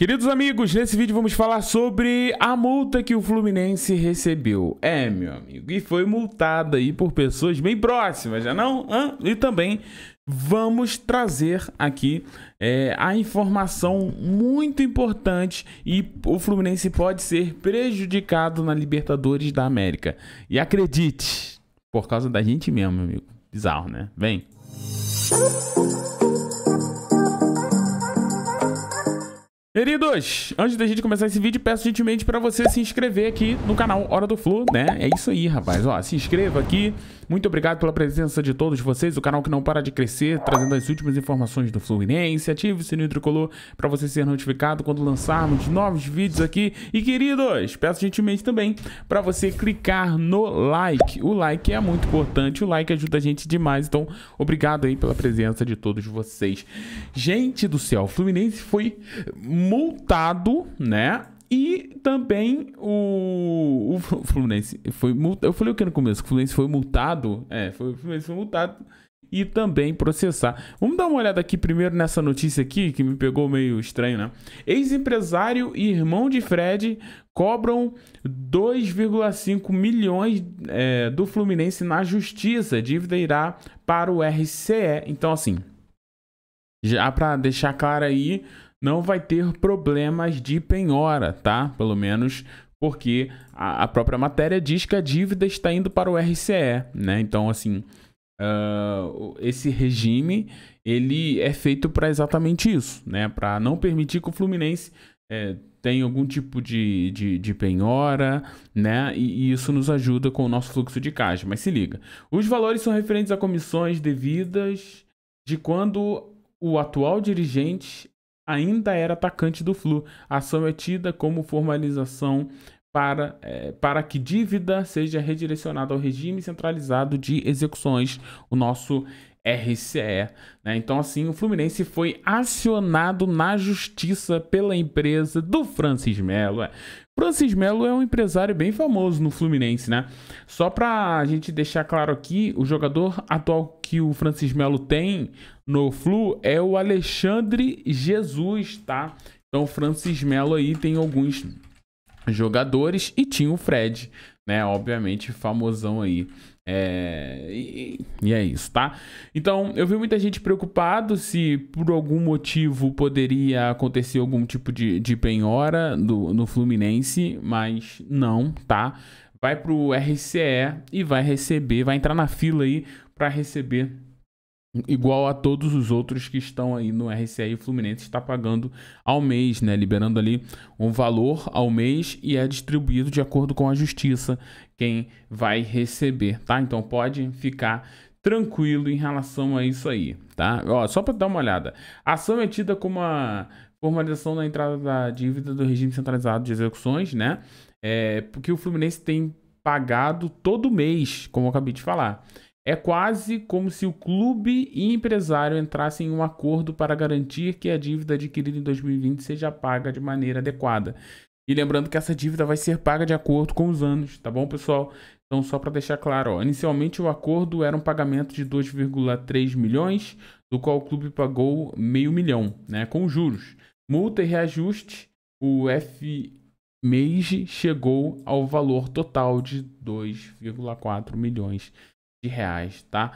Queridos amigos, nesse vídeo vamos falar sobre a multa que o Fluminense recebeu. É, meu amigo, e foi multada aí por pessoas bem próximas, já não? Hã? E também vamos trazer aqui é, a informação muito importante e o Fluminense pode ser prejudicado na Libertadores da América. E acredite, por causa da gente mesmo, meu amigo. Bizarro, né? Vem! Música Queridos, antes da gente começar esse vídeo, peço gentilmente para você se inscrever aqui no canal Hora do Flu, né? É isso aí, rapaz. Ó, se inscreva aqui, muito obrigado pela presença de todos vocês, o canal que não para de crescer, trazendo as últimas informações do Fluminense. Ative o sininho tricolor para você ser notificado quando lançarmos novos vídeos aqui. E queridos, peço gentilmente também para você clicar no like. O like é muito importante, o like ajuda a gente demais. Então, obrigado aí pela presença de todos vocês. Gente do céu, o Fluminense foi multado, né? E também o, o Fluminense foi multado. Eu falei o que no começo? O Fluminense foi multado. É, foi, o Fluminense foi multado e também processar. Vamos dar uma olhada aqui primeiro nessa notícia aqui, que me pegou meio estranho, né? Ex-empresário e irmão de Fred cobram 2,5 milhões é, do Fluminense na justiça. Dívida irá para o RCE. Então, assim, já para deixar claro aí, não vai ter problemas de penhora, tá? Pelo menos porque a, a própria matéria diz que a dívida está indo para o RCE, né? Então, assim, uh, esse regime ele é feito para exatamente isso, né? Para não permitir que o Fluminense é, algum tipo de, de, de penhora, né? E, e, isso nos ajuda com o nosso fluxo de caixa. Mas se liga: os valores são referentes a comissões devidas de quando o atual dirigente ainda era atacante do Flu. A ação é tida como formalização para, é, para que dívida seja redirecionada ao regime centralizado de execuções, o nosso RCE. Né? Então, assim, o Fluminense foi acionado na justiça pela empresa do Francis Mello. É. Francis Mello é um empresário bem famoso no Fluminense, né? Só para a gente deixar claro aqui, o jogador atual que o Francis Mello tem no Flu é o Alexandre Jesus, tá? Então, Francis Melo aí tem alguns jogadores e tinha o Fred, né? Obviamente, famosão aí. É... E, é isso, tá? Então, eu vi muita gente preocupado se por algum motivo poderia acontecer algum tipo de, de penhora do, no Fluminense, mas não, tá? Vai pro RCE e vai receber, vai entrar na fila aí para receber igual a todos os outros que estão aí no RCI. O Fluminense está pagando ao mês, né? Liberando ali um valor ao mês e é distribuído de acordo com a justiça quem vai receber, tá? Então pode ficar tranquilo em relação a isso aí, tá? Ó, só para dar uma olhada. A ação é tida como uma formalização da entrada da dívida do regime centralizado de execuções, né? É, porque o Fluminense tem pagado todo mês, como eu acabei de falar. É quase como se o clube e empresário entrassem em um acordo para garantir que a dívida adquirida em 2020 seja paga de maneira adequada. E lembrando que essa dívida vai ser paga de acordo com os anos, tá bom, pessoal? Então, só para deixar claro, ó, inicialmente o acordo era um pagamento de 2,3 milhões, do qual o clube pagou meio milhão, né, com juros. Multa e reajuste, o F chegou ao valor total de 2,4 milhões de reais, tá?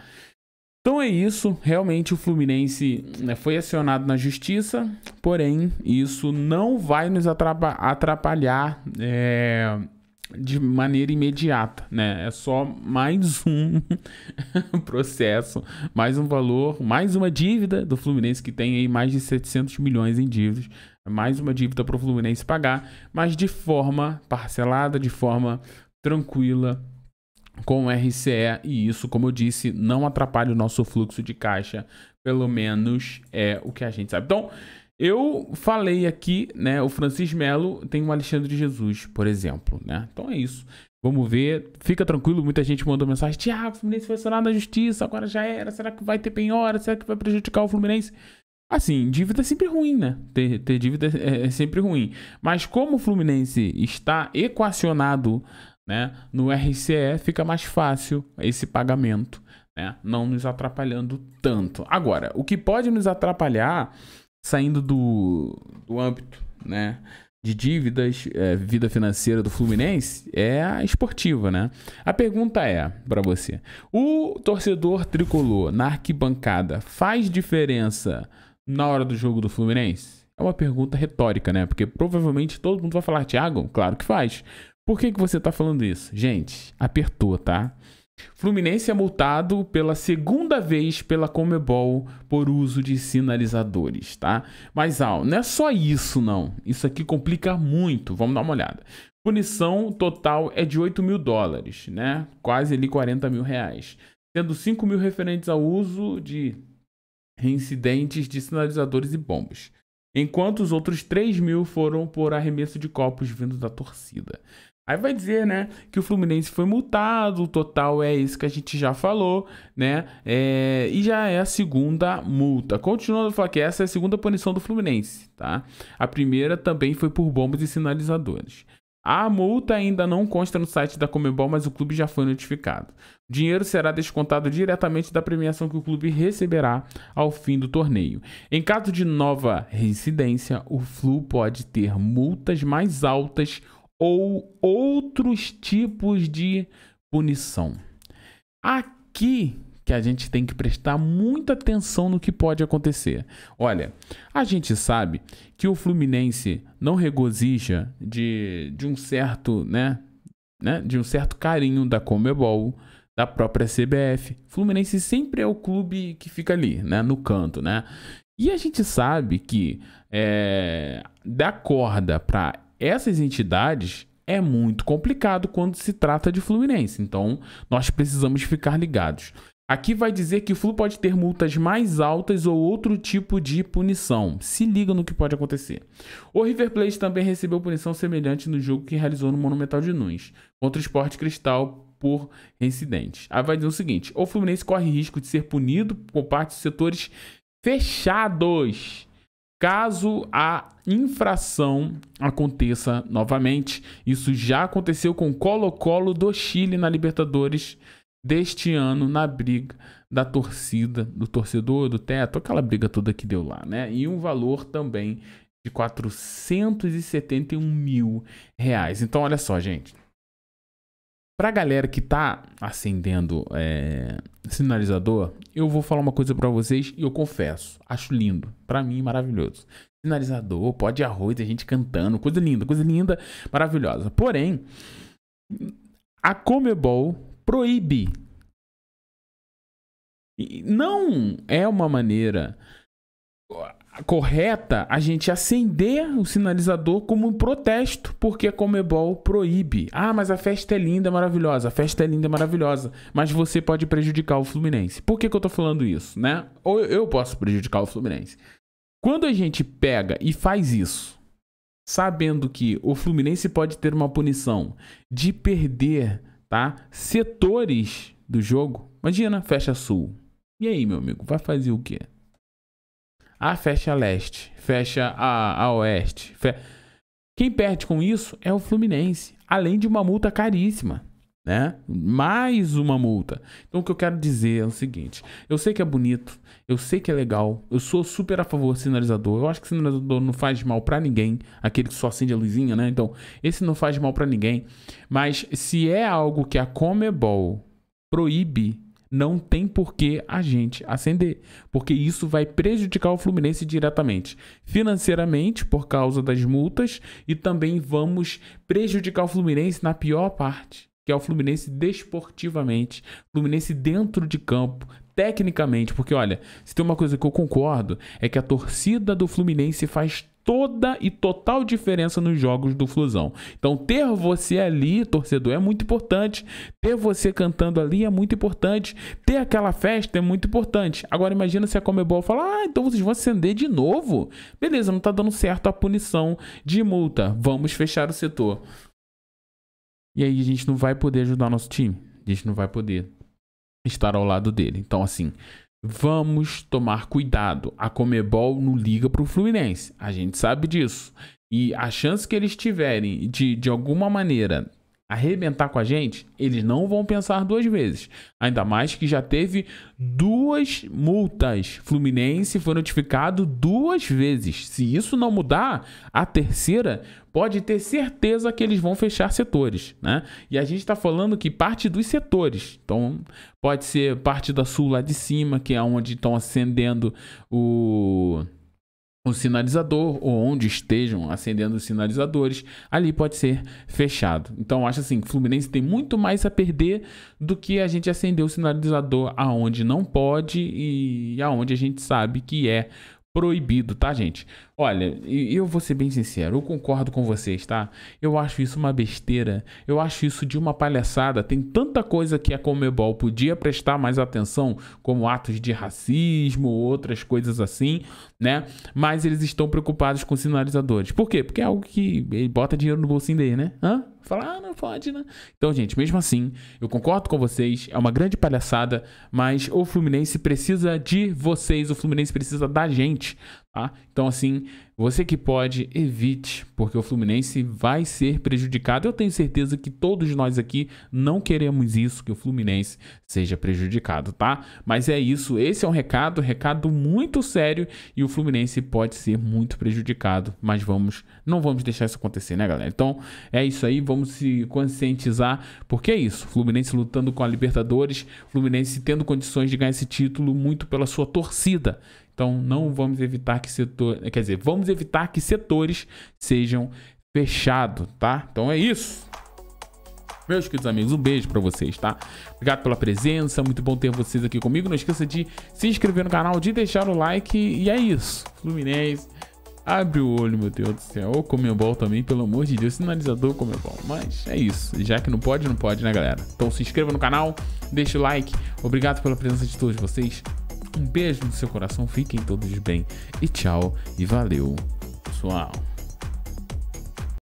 Então é isso, realmente o Fluminense né, foi acionado na justiça, porém isso não vai nos atrapalhar é, de maneira imediata, né? É só mais um processo, mais um valor, mais uma dívida do Fluminense que tem aí mais de 700 milhões em dívidas, mais uma dívida para o Fluminense pagar, mas de forma parcelada, de forma tranquila, com o RCE e isso, como eu disse, não atrapalha o nosso fluxo de caixa, pelo menos é o que a gente sabe. Então, eu falei aqui, né, o Francis Melo tem o Alexandre Jesus, por exemplo, né? Então é isso. Vamos ver. Fica tranquilo, muita gente mandou mensagem: "Tiago, o Fluminense foi acionado na justiça, agora já era. Será que vai ter penhora? Será que vai prejudicar o Fluminense?" Assim, dívida é sempre ruim, né? Ter, ter dívida é, é sempre ruim. Mas como o Fluminense está equacionado né? No RCE fica mais fácil esse pagamento, né? não nos atrapalhando tanto. Agora, o que pode nos atrapalhar, saindo do, do âmbito né? de dívidas, é, vida financeira do Fluminense, é a esportiva. Né? A pergunta é para você: o torcedor tricolor na arquibancada faz diferença na hora do jogo do Fluminense? É uma pergunta retórica, né? Porque provavelmente todo mundo vai falar, Thiago, claro que faz. Por que, que você está falando isso? Gente, apertou, tá? Fluminense é multado pela segunda vez pela Comebol por uso de sinalizadores, tá? Mas Al, não é só isso não. Isso aqui complica muito. Vamos dar uma olhada. Punição total é de 8 mil dólares, né? Quase ali 40 mil reais. Sendo 5 mil referentes ao uso de incidentes de sinalizadores e bombas. Enquanto os outros 3 mil foram por arremesso de copos vindo da torcida. Aí vai dizer, né, que o Fluminense foi multado, o total é isso que a gente já falou, né? É, e já é a segunda multa. Continuando a falar que essa é a segunda punição do Fluminense, tá? A primeira também foi por bombas e sinalizadores. A multa ainda não consta no site da Comebol, mas o clube já foi notificado. O dinheiro será descontado diretamente da premiação que o clube receberá ao fim do torneio. Em caso de nova reincidência, o Flu pode ter multas mais altas ou outros tipos de punição. Aqui que a gente tem que prestar muita atenção no que pode acontecer. Olha, a gente sabe que o Fluminense não regozija de, de um certo, né, né, de um certo carinho da Comebol, da própria CBF. Fluminense sempre é o clube que fica ali, né, no canto, né? E a gente sabe que é, eh, da corda para essas entidades é muito complicado quando se trata de Fluminense. Então, nós precisamos ficar ligados. Aqui vai dizer que o Flu pode ter multas mais altas ou outro tipo de punição. Se liga no que pode acontecer. O River Plate também recebeu punição semelhante no jogo que realizou no Monumental de Nunes, contra o Sport Cristal por incidentes. Aí vai dizer o seguinte: o Fluminense corre risco de ser punido por parte de setores fechados Caso a infração aconteça novamente, isso já aconteceu com Colo-Colo do Chile na Libertadores deste ano na briga da torcida, do torcedor, do teto, aquela briga toda que deu lá, né? E um valor também de 471 mil reais. Então, olha só, gente. Pra galera que tá acendendo é, sinalizador, eu vou falar uma coisa para vocês e eu confesso, acho lindo, para mim maravilhoso. Sinalizador, pó de arroz, a gente cantando, coisa linda, coisa linda, maravilhosa. Porém, a Comebol proíbe. E não é uma maneira correta a gente acender o sinalizador como um protesto, porque a Comebol proíbe. Ah, mas a festa é linda, maravilhosa. A festa é linda, maravilhosa. Mas você pode prejudicar o Fluminense. Por que, que eu tô falando isso, né? Ou eu posso prejudicar o Fluminense. Quando a gente pega e faz isso, sabendo que o Fluminense pode ter uma punição de perder, tá? Setores do jogo. Imagina, fecha sul. E aí, meu amigo, vai fazer o quê? A fecha a leste, fecha a, a oeste. Fe... Quem perde com isso é o Fluminense, além de uma multa caríssima. Né? Mais uma multa. Então o que eu quero dizer é o seguinte: eu sei que é bonito, eu sei que é legal, eu sou super a favor do sinalizador. Eu acho que sinalizador não faz mal para ninguém, aquele que só acende a luzinha, né? Então, esse não faz mal para ninguém. Mas se é algo que a Comebol proíbe não tem por que a gente acender, porque isso vai prejudicar o Fluminense diretamente, financeiramente por causa das multas e também vamos prejudicar o Fluminense na pior parte, que é o Fluminense desportivamente, Fluminense dentro de campo, tecnicamente, porque olha, se tem uma coisa que eu concordo é que a torcida do Fluminense faz toda e total diferença nos jogos do Flusão. Então, ter você ali, torcedor, é muito importante. Ter você cantando ali é muito importante. Ter aquela festa é muito importante. Agora, imagina se a Comebol falar: ah, então vocês vão acender de novo. Beleza, não tá dando certo a punição de multa. Vamos fechar o setor. E aí a gente não vai poder ajudar nosso time. A gente não vai poder estar ao lado dele. Então, assim, Vamos tomar cuidado. A Comebol não liga para o Fluminense. A gente sabe disso. E a chance que eles tiverem de, de alguma maneira, arrebentar com a gente, eles não vão pensar duas vezes. Ainda mais que já teve duas multas. Fluminense foi notificado duas vezes. Se isso não mudar, a terceira pode ter certeza que eles vão fechar setores, né? E a gente está falando que parte dos setores, então pode ser parte da sul lá de cima, que é onde estão acendendo o um sinalizador ou onde estejam acendendo os sinalizadores, ali pode ser fechado. Então acho assim, Fluminense tem muito mais a perder do que a gente acender o sinalizador aonde não pode e aonde a gente sabe que é proibido, tá, gente? Olha, eu vou ser bem sincero, eu concordo com vocês, tá? Eu acho isso uma besteira, eu acho isso de uma palhaçada. Tem tanta coisa que a Comebol podia prestar mais atenção, como atos de racismo, outras coisas assim, né? Mas eles estão preocupados com sinalizadores. Por quê? Porque é algo que bota dinheiro no bolsinho dele, né? Hã? Falar, ah, não pode, né? Então, gente, mesmo assim, eu concordo com vocês, é uma grande palhaçada, mas o Fluminense precisa de vocês, o Fluminense precisa da gente, Tá? Então, assim, você que pode, evite, porque o Fluminense vai ser prejudicado. Eu tenho certeza que todos nós aqui não queremos isso, que o Fluminense seja prejudicado, tá? Mas é isso, esse é um recado, recado muito sério e o Fluminense pode ser muito prejudicado, mas vamos, não vamos deixar isso acontecer, né, galera? Então, é isso aí, vamos se conscientizar, porque é isso, Fluminense lutando com a Libertadores, Fluminense tendo condições de ganhar esse título muito pela sua torcida. Então, não vamos evitar que setor, quer dizer, vamos vamos evitar que setores sejam fechados, tá? Então é isso. Meus queridos amigos, um beijo para vocês, tá? Obrigado pela presença, muito bom ter vocês aqui comigo. Não esqueça de se inscrever no canal, de deixar o like e é isso. Fluminense, abre o olho, meu Deus do céu. Ou Comebol também, pelo amor de Deus, sinalizador Comebol. Mas é isso, já que não pode, não pode, né, galera? Então se inscreva no canal, deixa o like. Obrigado pela presença de todos vocês. Um beijo no seu coração, fiquem todos bem e tchau e valeu, pessoal.